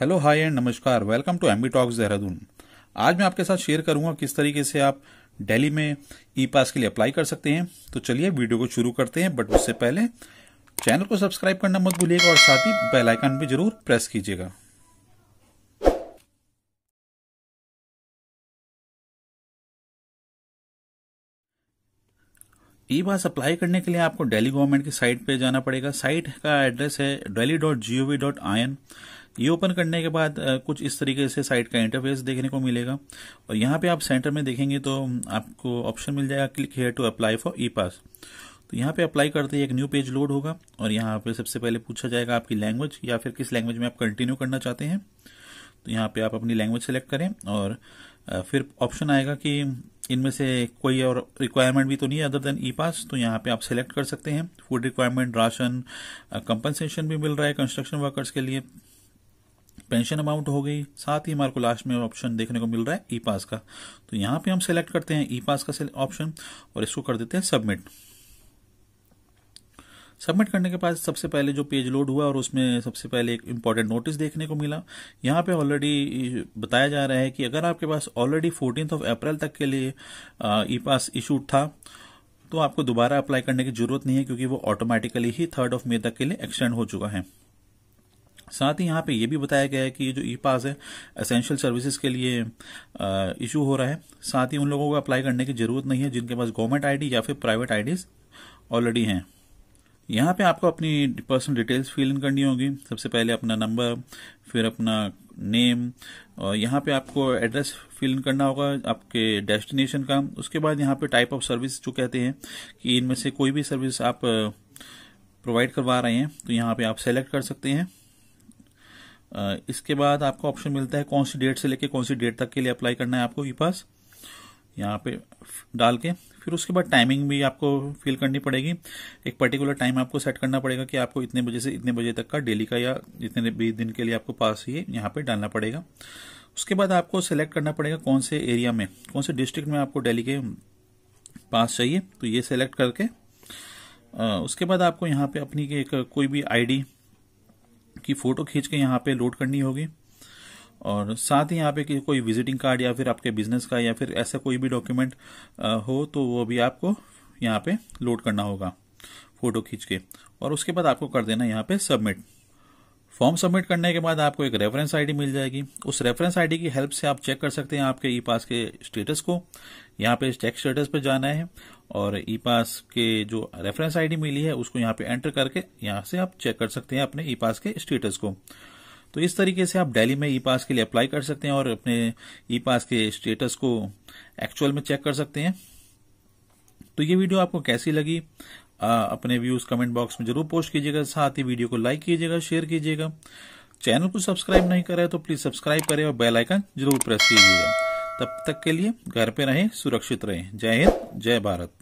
hello hi and नमस्कार welcome to MB talks Dehradun आज मैं आपके साथ शेयर करूंगा किस तरीके से आप दिल्ली में ई पास के लिए अप्लाई कर सकते हैं तो चलिए वीडियो को शुरू करते हैं बट उससे पहले चैनल को सब्सक्राइब करना मत भूलिएगा और साथ ही बेल आइकन भी जरूर प्रेस कीजिएगा ई पास अप्लाई करने के लिए आपको दिल्ली गवर्नमेंट की साइट पे जाना पड़ेगा साइट का एड्रेस है Delhi dot gov dot I N ये ओपन करने के बाद कुछ इस तरीके से साइट का इंटरफेस देखने को मिलेगा और यहाँ पे आप सेंटर में देखेंगे तो आपको ऑप्शन मिल जाएगा click here to apply for e pass तो यहाँ पे अप्लाई करते ही एक न्यू पेज लोड होगा और यहाँ पे सबसे पहले पूछा जाएगा आपकी लैंग्वेज या फिर किस लैंग्वेज में आप कंटिन्यू करना चाहते हैं तो यहाँ पे आप अपनी लैंग्वेज सेलेक्ट करें और फिर ऑप्शन आएगा कि इनमें से कोई और रिक्वायरमेंट भी तो नहीं है अदर देन ई पास तो यहाँ पे आप सेलेक्ट कर सकते हैं फूड रिक्वायरमेंट राशन कंपनसेशन भी मिल रहा है कंस्ट्रक्शन वर्कर्स के लिए पेंशन अमाउंट हो गई साथ ही हमारे को लास्ट में ऑप्शन देखने को मिल रहा है ई पास का तो यहाँ पे हम सेलेक्ट करते हैं ई पास का ऑप्शन और इसको कर देते हैं सबमिट सबमिट करने के बाद सबसे पहले जो पेज लोड हुआ और उसमें सबसे पहले एक इम्पॉर्टेंट नोटिस देखने को मिला यहाँ पे ऑलरेडी बताया जा रहा है कि अगर आपके पास ऑलरेडी फोर्टीन ऑफ अप्रैल तक के लिए ई पास इशूड था तो आपको दोबारा अप्लाई करने की जरूरत नहीं है क्योंकि वो ऑटोमेटिकली ही थर्ड ऑफ मे तक के लिए एक्सटेंड हो चुका है साथ ही यहाँ पे ये भी बताया गया है कि ये जो ई पास है असेंशियल सर्विसेज के लिए इशू हो रहा है साथ ही उन लोगों को अप्लाई करने की जरूरत नहीं है जिनके पास गवर्नमेंट आईडी या फिर प्राइवेट आईडीज ऑलरेडी हैं यहाँ पे आपको अपनी पर्सनल डिटेल्स फिल इन करनी होगी सबसे पहले अपना नंबर फिर अपना नेम और यहाँ पे आपको एड्रेस फिल इन करना होगा आपके डेस्टिनेशन का उसके बाद यहाँ पे टाइप ऑफ सर्विस जो कहते हैं कि इनमें से कोई भी सर्विस आप प्रोवाइड करवा रहे हैं तो यहाँ पे आप सेलेक्ट कर सकते हैं इसके बाद आपको ऑप्शन मिलता है कौन सी डेट से लेके कौन सी डेट तक के लिए अप्लाई करना है आपको ई पास यहाँ पे डाल के फिर उसके बाद टाइमिंग भी आपको फिल करनी पड़ेगी एक पर्टिकुलर टाइम आपको सेट करना पड़ेगा कि आपको इतने बजे से इतने बजे तक का डेली का या जितने भी दिन के लिए आपको पास ये यहाँ पे डालना पड़ेगा उसके बाद आपको सेलेक्ट करना पड़ेगा कौन से एरिया में कौन से डिस्ट्रिक्ट में आपको डेली के पास चाहिए तो ये सेलेक्ट करके उसके बाद आपको यहाँ पे अपनी एक कोई भी आईडी आपकी फोटो खींच के यहाँ पे लोड करनी होगी और साथ ही यहाँ पे कोई विजिटिंग कार्ड या फिर आपके बिजनेस का या फिर ऐसा कोई भी डॉक्यूमेंट हो तो वो भी आपको यहाँ पे लोड करना होगा फोटो खींच के और उसके बाद आपको कर देना यहाँ पे सबमिट फॉर्म सबमिट करने के बाद आपको एक रेफरेंस आईडी मिल जाएगी उस रेफरेंस आईडी की हेल्प से आप चेक कर सकते हैं आपके ई पास के स्टेटस को यहाँ पे चेक स्टेटस पे जाना है और ई पास के जो रेफरेंस आईडी मिली है उसको यहाँ पे एंटर करके यहाँ से आप चेक कर सकते हैं अपने ई पास के स्टेटस को तो इस तरीके से आप डेली में ई पास के लिए अप्लाई कर सकते हैं और अपने ई पास के स्टेटस को एक्चुअल में चेक कर सकते हैं तो ये वीडियो आपको कैसी लगी आ, अपने व्यूज कमेंट बॉक्स में जरूर पोस्ट कीजिएगा साथ ही वीडियो को लाइक कीजिएगा शेयर कीजिएगा चैनल को सब्सक्राइब नहीं करा है तो प्लीज सब्सक्राइब करें और बेल आइकन जरूर प्रेस कीजिएगा तब तक के लिए घर पे रहें सुरक्षित रहें जय हिंद जय भारत